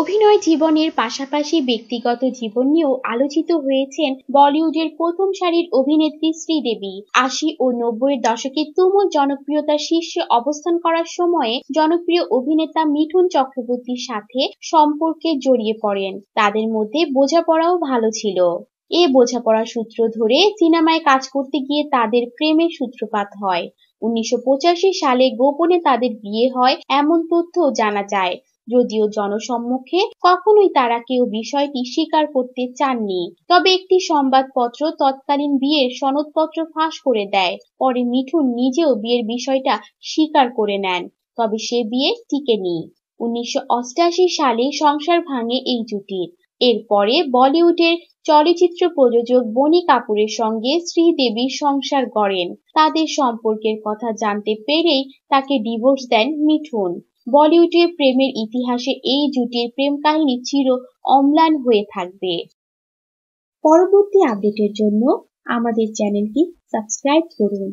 অভিনয় জীবনের পাশাপাশি ব্যক্তিগত জীবন নিয়েও আলোচিত হয়েছেন বলিউডের প্রথম সারির অভিনেত্রী শ্রীদেবী আশি ও নব্বই দশকে তুমুল জনপ্রিয়তার শীর্ষে অবস্থান করার সময়ে জনপ্রিয় অভিনেতা মিঠুন চক্রবর্তীর সাথে সম্পর্কে জড়িয়ে পড়েন তাদের মধ্যে বোঝাপড়াও ভালো ছিল এ বোঝাপড়ার সূত্র ধরে সিনেমায় কাজ করতে গিয়ে তাদের প্রেমের সূত্রপাত হয় উনিশশো সালে গোপনে তাদের বিয়ে হয় এমন তথ্য জানা যায় যদিও জনসম্মুখে কখনোই তারা কেউ বিষয়টি স্বীকার করতে চাননি তবে একটি সংবাদপত্র তৎকালীন বিয়ের সনদপত্র ফাঁস করে দেয় পরে মিঠুন নিজেও বিয়ের বিষয়টা স্বীকার করে নেন তবে সে বিয়ে টিকে নি উনিশশো সালে সংসার ভাঙে এই জুটির এরপরে বলিউডের চলচ্চিত্র প্রযোজক বনি কাপুরের সঙ্গে শ্রীদেবী সংসার গড়েন তাদের সম্পর্কের কথা জানতে পেরেই তাকে ডিভোর্স দেন মিঠুন বলিউডের প্রেমের ইতিহাসে এই জুটির প্রেম কাহিনী চির অম্লান হয়ে থাকবে পরবর্তী আপডেটের জন্য আমাদের চ্যানেলটি সাবস্ক্রাইব করুন